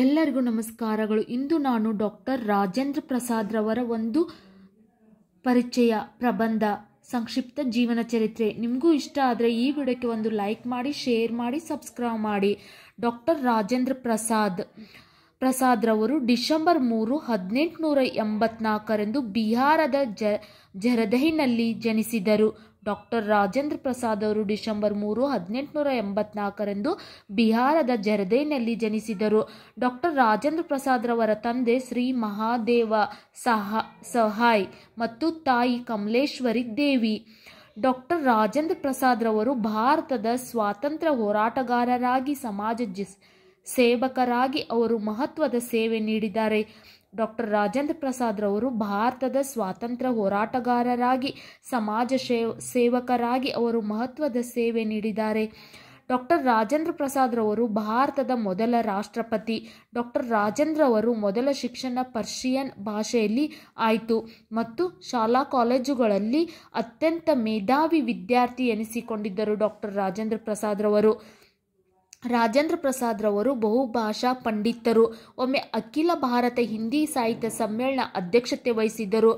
ಎಲ್ಲರಿಗೂ ನಮಸ್ಕಾರಗಳು ಇಂದು ನಾನು ಡಾಕ್ಟರ್ ರಾಜೇಂದ್ರ ಪ್ರಸಾದ್ ರವರ ಒಂದು ಪರಿಚಯ ಪ್ರಬಂಧ ಸಂಕ್ಷಿಪ್ತ ಜೀವನ ಚರಿತ್ರೆ ನಿಮಗೂ ಇಷ್ಟ ಆದರೆ ಈ ವಿಡಿಯೋಕ್ಕೆ ಒಂದು ಲೈಕ್ ಮಾಡಿ ಶೇರ್ ಮಾಡಿ ಸಬ್ಸ್ಕ್ರೈಬ್ ಮಾಡಿ ಡಾಕ್ಟರ್ ರಾಜೇಂದ್ರ ಪ್ರಸಾದ್ ಪ್ರಸಾದ್ರವರು ಡಿಸೆಂಬರ್ ಮೂರು ಹದಿನೆಂಟುನೂರ ಎಂಬತ್ನಾಲ್ಕರಂದು ಬಿಹಾರದ ಜ ಜರದಹಿನಲ್ಲಿ ಜನಿಸಿದರು ಡಾಕ್ಟರ್ ರಾಜೇಂದ್ರ ಪ್ರಸಾದ್ ಅವರು ಡಿಸೆಂಬರ್ ಮೂರು ಹದಿನೆಂಟುನೂರ ಎಂಬತ್ನಾಲ್ಕರಂದು ಬಿಹಾರದ ಜರದೈನಲ್ಲಿ ಜನಿಸಿದರು ಡಾಕ್ಟರ್ ರಾಜೇಂದ್ರ ಪ್ರಸಾದ್ರವರ ತಂದೆ ಶ್ರೀ ಮಹಾದೇವ ಸಹ ಸಹಾಯ್ ಮತ್ತು ತಾಯಿ ಕಮಲೇಶ್ವರಿ ದೇವಿ ಡಾಕ್ಟರ್ ರಾಜೇಂದ್ರ ಪ್ರಸಾದ್ರವರು ಭಾರತದ ಸ್ವಾತಂತ್ರ್ಯ ಹೋರಾಟಗಾರರಾಗಿ ಸಮಾಜ ಜಿಸ್ ಸೇವಕರಾಗಿ ಅವರು ಮಹತ್ವದ ಸೇವೆ ನೀಡಿದ್ದಾರೆ ಡಾಕ್ಟರ್ ರಾಜೇಂದ್ರ ಪ್ರಸಾದ್ ರವರು ಭಾರತದ ಸ್ವಾತಂತ್ರ್ಯ ಹೋರಾಟಗಾರರಾಗಿ ಸಮಾಜ ಸೇವಕರಾಗಿ ಅವರು ಮಹತ್ವದ ಸೇವೆ ನೀಡಿದ್ದಾರೆ ಡಾಕ್ಟರ್ ರಾಜೇಂದ್ರ ಪ್ರಸಾದ್ ರವರು ಭಾರತದ ಮೊದಲ ರಾಷ್ಟ್ರಪತಿ ಡಾಕ್ಟರ್ ರಾಜೇಂದ್ರ ಅವರು ಮೊದಲ ಶಿಕ್ಷಣ ಪರ್ಷಿಯನ್ ಭಾಷೆಯಲ್ಲಿ ಆಯಿತು ಮತ್ತು ಶಾಲಾ ಕಾಲೇಜುಗಳಲ್ಲಿ ಅತ್ಯಂತ ಮೇಧಾವಿ ವಿದ್ಯಾರ್ಥಿ ಎನಿಸಿಕೊಂಡಿದ್ದರು ಡಾಕ್ಟರ್ ರಾಜೇಂದ್ರ ಪ್ರಸಾದ್ ರವರು ರಾಜೇಂದ್ರ ಪ್ರಸಾದ್ರವರು ಬಹುಭಾಷಾ ಪಂಡಿತರು ಒಮ್ಮೆ ಅಖಿಲ ಭಾರತ ಹಿಂದಿ ಸಾಹಿತ್ಯ ಸಮ್ಮೇಳನ ಅಧ್ಯಕ್ಷತೆ ವಹಿಸಿದ್ದರು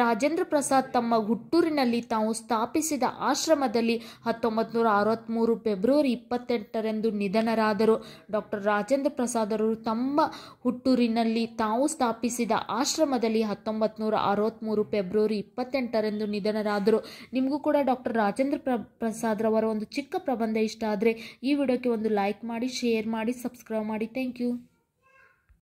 ರಾಜೇಂದ್ರ ಪ್ರಸಾದ್ ತಮ್ಮ ಹುಟ್ಟೂರಿನಲ್ಲಿ ತಾವು ಸ್ಥಾಪಿಸಿದ ಆಶ್ರಮದಲ್ಲಿ ಹತ್ತೊಂಬತ್ತು ನೂರ ಅರವತ್ತ್ಮೂರು ಫೆಬ್ರವರಿ ಇಪ್ಪತ್ತೆಂಟರಂದು ನಿಧನರಾದರು ಡಾಕ್ಟರ್ ರಾಜೇಂದ್ರ ಪ್ರಸಾದರವರು ತಮ್ಮ ಹುಟ್ಟೂರಿನಲ್ಲಿ ತಾವು ಸ್ಥಾಪಿಸಿದ ಆಶ್ರಮದಲ್ಲಿ ಹತ್ತೊಂಬತ್ತು ನೂರ ಅರವತ್ತ್ಮೂರು ಫೆಬ್ರವರಿ ಇಪ್ಪತ್ತೆಂಟರಂದು ನಿಧನರಾದರು ನಿಮಗೂ ಕೂಡ ಡಾಕ್ಟರ್ ರಾಜೇಂದ್ರ ಪ್ರ ಪ್ರಸಾದ್ರವರ ಒಂದು ಚಿಕ್ಕ ಪ್ರಬಂಧ ಇಷ್ಟ ಆದರೆ ಈ ವಿಡಿಯೋಕ್ಕೆ ಒಂದು ಲೈಕ್ ಲೈಕ್ ಮಾಡಿ ಶೇರ್ ಮಾಡಿ ಸಬ್ಸ್ಕ್ರೈಬ್ ಮಾಡಿ ಥ್ಯಾಂಕ್ ಯು